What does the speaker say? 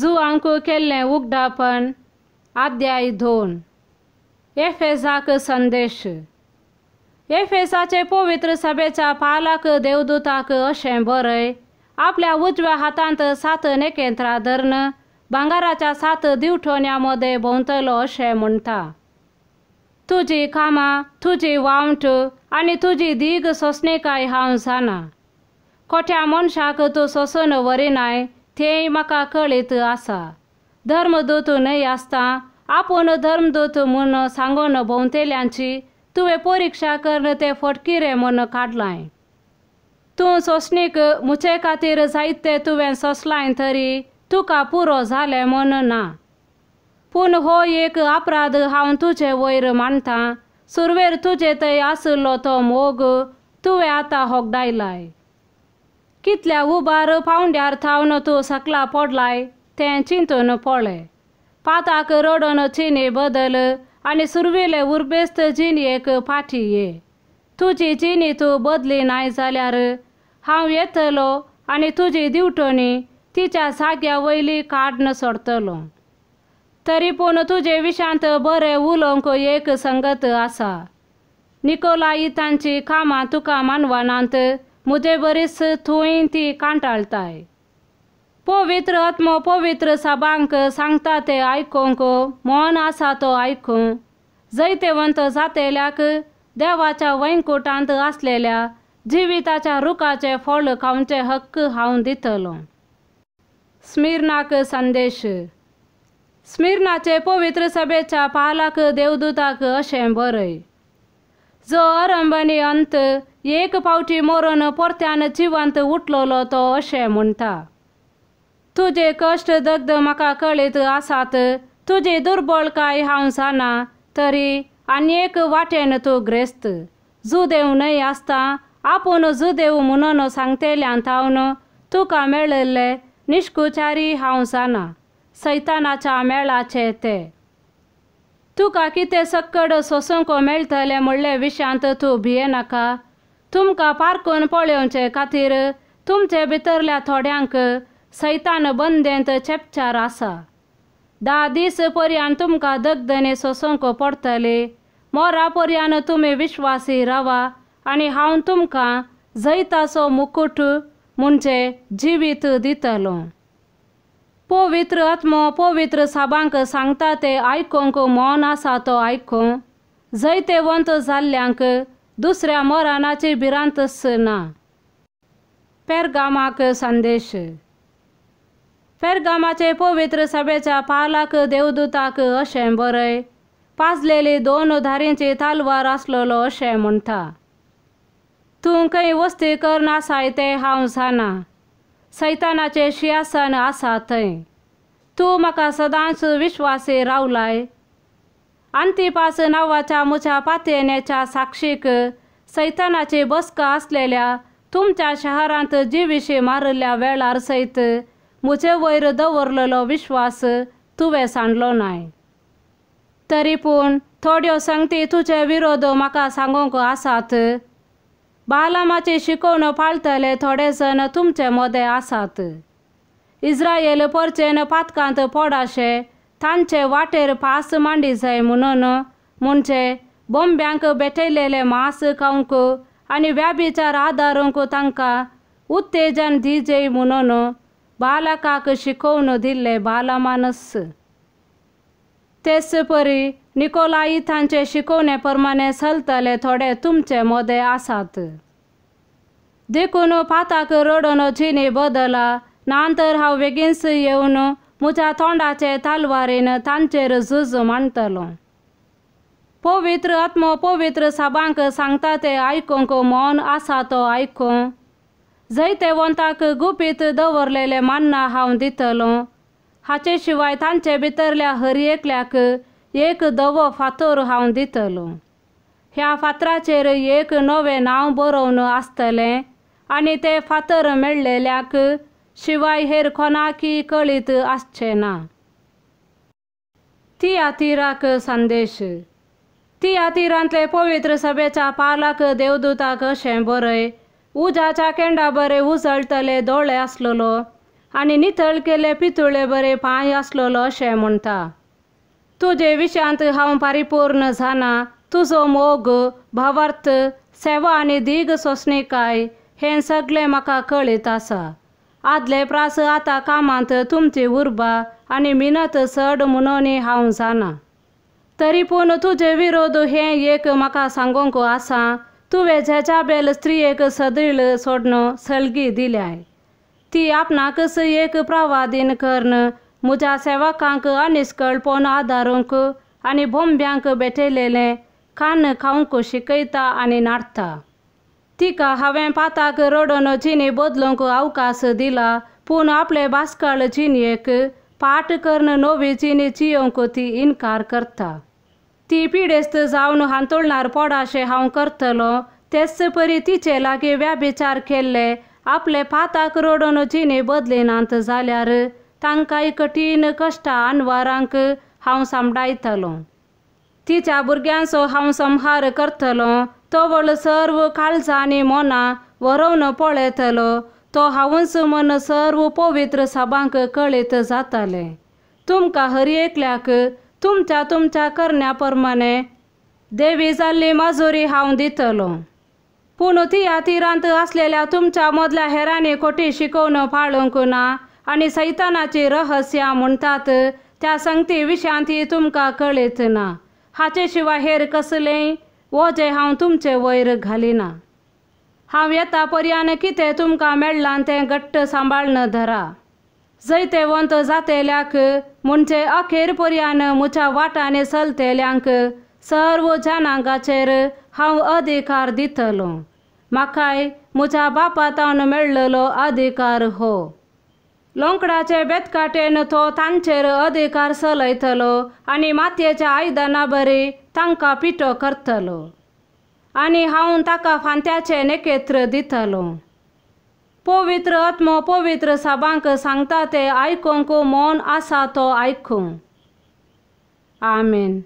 जू अंकु केल्लें उगडापण आद्याय दोन एफेसाक संदेश एफेसाचे पवित्र सभेच्या पालाक देवदूताक अशें बरय आपल्या उजव्या हातांत सात नेकेंत्रा धरण भांगाराच्या सात दिवठोण्यामध्ये भोंवतलो अशें म्हणटा तुजी कामां तुजी वावंट आनी तुजी दीग सोसणेकाय हांव जाणा खोट्या मनशाक तूं सोसून नाय थेय म्हाका कळीत आसा धर्मदूत न्हय आसता आपूण धर्मदूत म्हूण सांगून भोंवतेल्यांची तुवें परिक्षा कर ते फटकिरे म्हूण काडलाय तूं सोसणीक मुचे खातीर जायते तुवें सोसलाय तरी तुका पुरो जालें म्हूण ना पूण हो एक अपराध हांव तुजे वयर मानता सुरवेर तुजे थंय आसलो तो मोग तुवें आतां होगडायलाय कितल्या उबार पावंड्यार थावन तो सकला पडलाय तें चिंतून पळय पाताक रडोन चिनी बदल आणि सुरवेले उर्बेस्त जिणेक फाटी ये तुजी जिनी तूं बदली नाही जाल्यार हांव येतलो आणि तुजी दिवटोनी तिच्या साग्या वयली काडन सोडतलो तरी पूण तुजे विशांत बरें उलोवंक एक संगत आसा निकोलाई तांची कामां तुका मानवानांत मुझे बरीस थोईं ती कांटाळताय पवित्र आत्मो पवित्र साबांक सांगता ते आयकोंक मौन आसा तो आयकूं जैतेवंत जातेल्याक देवाच्या वैंकुटांत असलेल्या जिविताच्या रुखाचे फळ खावचे हक्क हांव दितलो स्मिरनाक संदेश स्मिरनाचे पवित्र सभेच्या पालाक देवदूताक अशें बरय जो अरंबनी अंत एक पावटी मोरन परत्यान जिवंत उठलोलो तो असे म्हणटा तुजे कष्ट दगद म्हाका कळीत आसात तुजी दुर्बळकाय हांव जाणा तरी आनी एक वाटेन तूं ग्रेस्त जुदेव न्हय आसता आपूण जुदेव म्हणून सांगतेल्यान थावन तुका मेळिल्ले निश्कुचारी हांव सैतानाच्या मेळाचे ते तुका कितें सक्कड सोसंको मेळटले म्हणले विशांत तूं नाका तुमकां पारकून पळोवचे खातीर तुमचे भितरल्या थोड्यांक सैतान बंदेंत चेपचार आसा धा दीस पर्यान तुमकां दगदने सोसूंक पडटले मोरा पर्यान तुमी विश्वासी रावा आनी हांव तुमकां जैताचो मुकुट म्हणजे जिवीत दितलो पवित्र आत्मो पवित्र साबांक सांगता ते आयकूंक मोन आसा तो आयकूं जैतेवंत जाल्ल्यांक दुसऱ्या मरणाचे बिरांतस ना पेरगामाक संदेश पेरगामाचे पवित्र सभेच्या पालाक देवदूताक अशें बरय पाजलेली दोन धारींची तालवार आसलेलो अशें म्हणटा तूं खंय वस्ती करनासाय ते हांव जाणा सैतानाचे शियासन आसा थंय तूं म्हाका सदांच विश्वासी रावलाय अंतिपास नावाच्या मुच्या पातेनेच्या साक्षीक सैतानाचे बस्क असलेल्या तुमच्या शहरांत जीविषे मारल्या वेळार सैत मुझे वयर दवरलेलो विश्वास तुवें सांडलो नाय तरी पूण थोड्यो संगती तुजे विरोध म्हाका सांगोंक आसात बालामाची शिकवण पाळतले थोडे जण तुमचे मोदे आसात इस्रायल परचेन पातकांत पोडाशे तांचे वाटेर पास मांडी जाय म्हणून म्हणजे बोंब्यांक बेटयलेले मांस खावंक आनी व्याभिचार आदारूंक तांकां उत्तेजन दिजे म्हणून बालकाक शिकोवन दिल्ले बालमानस तेस परी निकोलाई तांचे शिकोवणे प्रमाणे चलतले थोडे तुमचे मोदे आसात देखून पाताक रडून जिणी बदला नांतर हांव बेगीनच येवन म्हज्या तोंडाचे तालवारेन तांचेर झुज मांडतलो पवित्र आत्मो पवित्र साबांक सांगता ते आयकूंक मौन आसा तो आयकूं जंय ते वंताक गुपीत दवरलेले मान्ना हांव दितलो हाचे शिवाय तांचे भितरल्या हर एकल्याक एक धवो फातोर हांव दितलो ह्या फातराचेर एक नवें नांव बरोवन आसतलें आनी ते फातर मेळ्ळेल्याक शिवाय हेर आसचे ना ती ना संदेश ती तिरांतले पवित्र सभेच्या पालाक देवदूताक शें बरय उजाच्या केंडा बरे उजळतले दोळे आसलोलो आनी नितळ केले पितुळे बरे पाय आसलोलो शें म्हणटा तुजे विशांत हांव परिपूर्ण जाना तुजो मोग भावार्थ सेवा आणि दीग सोसणिकाय हे सगळे म्हाका कळीत आसा आदले प्रास आता कामांत तुमचे उर्बा आणि मिनत सड म्हणून जाणा तरी पूण तुझे विरोध हे एक म्हाका सांगोंक आसा तुवें जेच्या बेल स्त्रियेक सदळ सोडणं सलगी दिल्याय ती आपणाकच एक प्रवादीन कर्ण म्हज्या सेवकांक अनिस्कळपण आदारूंक आनी बोंब्यांक बेठयलेले खान खावंक शिकयता आनी नाडता तिका हांवें पाताक रडोन जिणी बदलूंक अवकाश दिला पूण आपले भास्काळ जिणयेक पाठ करण नवी जिणी जियोंक ती इन्कार करता ती पिडेस्त जावन हांतोळणार पोडाशे हांव करतलो तेच परी तिचे लागीं व्याभिचार केल्ले आपले पाताक रडोन जिणी बदलिनांत जाल्यार तांकांय कठीण कश्टां आनवारांक हांव सांबाळयतलों तिच्या भुरग्यांचो हांव संहार करतलो तो बोल सर्व जाने मोना वरवन पळेतलो तो हावंस मन सर्व पवित्र साबांक कळेत जाताले तुमका हर एकल्याक तुमच्या तुमच्या करण्या परमाने देवी जाल्ली माजुरी हांव दितलो पूण तिया तिरांत असलेल्या तुमच्या मदल्या हेरांनी खोटी शिकोवन फाळूंक ना आणि सैतानाची रहस्या म्हणतात त्या संगती विशांती तुमकां कळीत ना हाचे शिवाय हेर कसलें वोजे हांव तुमचे वयर घालिना हांव येता पर्यान कितें तुमकां मेळ्ळां तें घट्ट सांबाळन धरा जैते वंत जातेल्याक म्हणजे अखेर पर्यान म्हज्या वाटांनी चलतेल्यांक सर्व जनांगाचेर हांव अधिकार दितलो म्हाकाय म्हज्या बापातावन मेळ्ळलो अधिकार हो लोंकडाचे बेतकाटेन तो तांचेर अधिकार चलयतलो आनी मातयेच्या आयदनां बरी तांकां पिटो करतलो आनी हांव ताका फांत्याचे नेकेत्र दितलो पवित्र आत्मो पवित्र सभांक सांगता ते आयकूंक मोन आसा तो आमेन